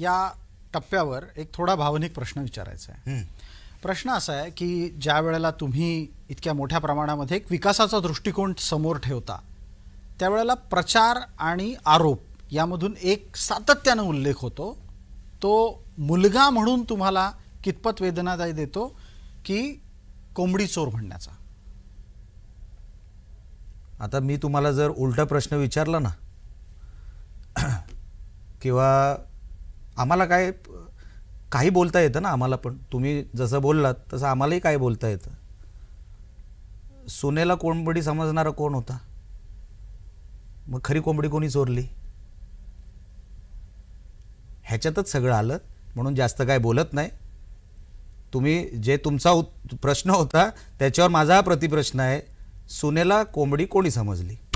या टप्प्यावर एक थोडा भावनिक प्रश्न विचारायचा आहे प्रश्न असा आहे की ज्या वेळेला तुम्ही इतक्या मोठ्या प्रमाणामध्ये एक विकासाचा दृष्टिकोन समोर ठेवता त्यावेळेला प्रचार आणि आरोप यामधून एक सातत्यानं उल्लेख होतो तो मुलगा म्हणून तुम्हाला कितपत वेदनादायी देतो की कोंबडी चोर म्हणण्याचा आता मी तुम्हाला जर उलटा प्रश्न विचारला ना किंवा आम्हाला काय काही बोलता येतं ना आम्हाला पण तुम्ही जसं बोललात तसं आम्हालाही काय बोलता येतं सोनेला कोंबडी समजणारा कोण होता मग खरी कोंबडी कोणी चोरली ह्याच्यातच सगळं आलं म्हणून जास्त काय बोलत नाही तुम्ही जे तुमचा प्रश्न होता त्याच्यावर माझा प्रतिप्रश्न आहे सुनेला कोंबडी कोणी समजली